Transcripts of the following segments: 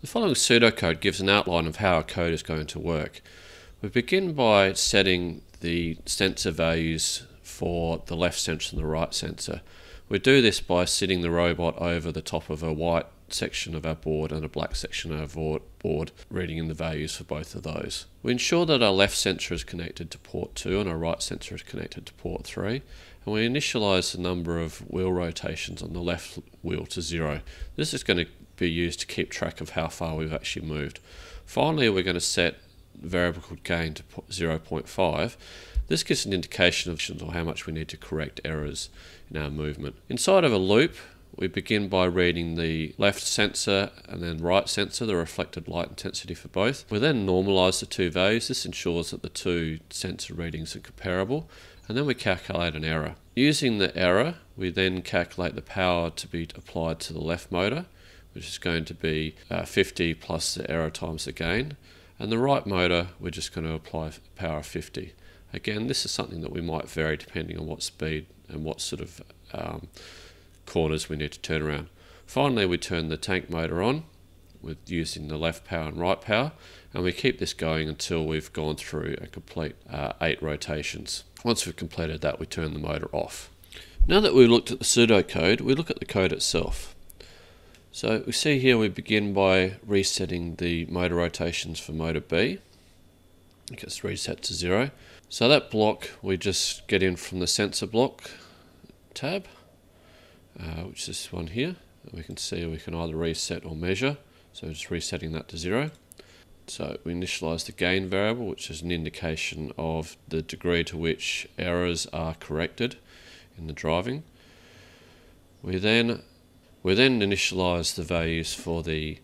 The following pseudocode gives an outline of how our code is going to work. We begin by setting the sensor values for the left sensor and the right sensor. We do this by sitting the robot over the top of a white section of our board and a black section of our board, reading in the values for both of those. We ensure that our left sensor is connected to port 2 and our right sensor is connected to port 3, and we initialize the number of wheel rotations on the left wheel to 0. This is going to be used to keep track of how far we've actually moved. Finally, we're going to set variable called gain to 0.5. This gives an indication of how much we need to correct errors in our movement. Inside of a loop, we begin by reading the left sensor and then right sensor, the reflected light intensity for both. We then normalize the two values. This ensures that the two sensor readings are comparable. And then we calculate an error. Using the error, we then calculate the power to be applied to the left motor which is going to be uh, 50 plus the error times the gain. And the right motor, we're just going to apply power 50. Again, this is something that we might vary depending on what speed and what sort of um, corners we need to turn around. Finally, we turn the tank motor on with using the left power and right power, and we keep this going until we've gone through and complete uh, eight rotations. Once we've completed that, we turn the motor off. Now that we've looked at the pseudocode, we look at the code itself. So we see here we begin by resetting the motor rotations for motor B. It gets reset to zero. So that block we just get in from the sensor block tab, uh, which is this one here. And we can see we can either reset or measure. So just resetting that to zero. So we initialize the gain variable, which is an indication of the degree to which errors are corrected in the driving. We then we then initialize the values for the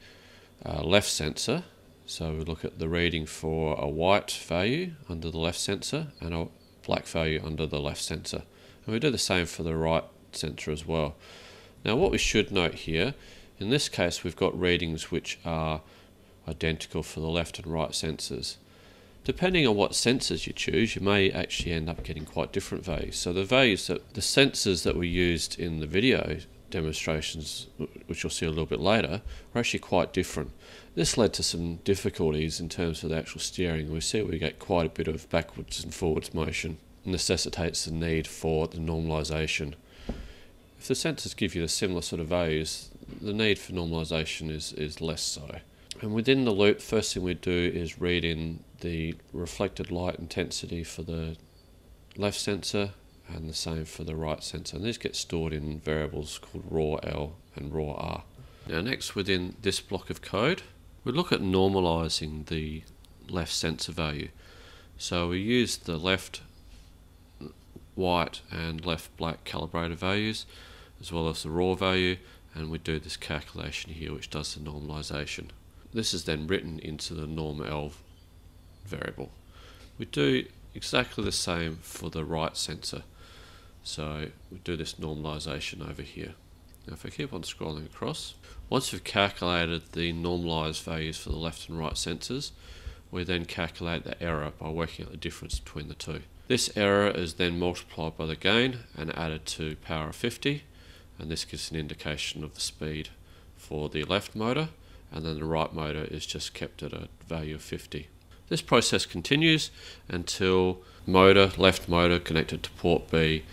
uh, left sensor. So we look at the reading for a white value under the left sensor and a black value under the left sensor. And we do the same for the right sensor as well. Now what we should note here, in this case we've got readings which are identical for the left and right sensors. Depending on what sensors you choose, you may actually end up getting quite different values. So the values that the sensors that were used in the video demonstrations, which you'll see a little bit later, are actually quite different. This led to some difficulties in terms of the actual steering. We see we get quite a bit of backwards and forwards motion, it necessitates the need for the normalization. If the sensors give you the similar sort of values, the need for normalization is, is less so. And within the loop, first thing we do is read in the reflected light intensity for the left sensor and the same for the right sensor. And these get stored in variables called raw L and raw R. Now next within this block of code, we look at normalizing the left sensor value. So we use the left white and left black calibrator values as well as the raw value and we do this calculation here which does the normalization. This is then written into the norm L variable. We do exactly the same for the right sensor. So we do this normalization over here. Now if I keep on scrolling across, once we have calculated the normalized values for the left and right sensors, we then calculate the error by working out the difference between the two. This error is then multiplied by the gain and added to power of 50 and this gives an indication of the speed for the left motor and then the right motor is just kept at a value of 50. This process continues until motor, left motor connected to port B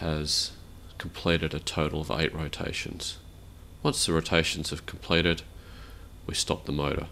has completed a total of eight rotations. Once the rotations have completed, we stop the motor.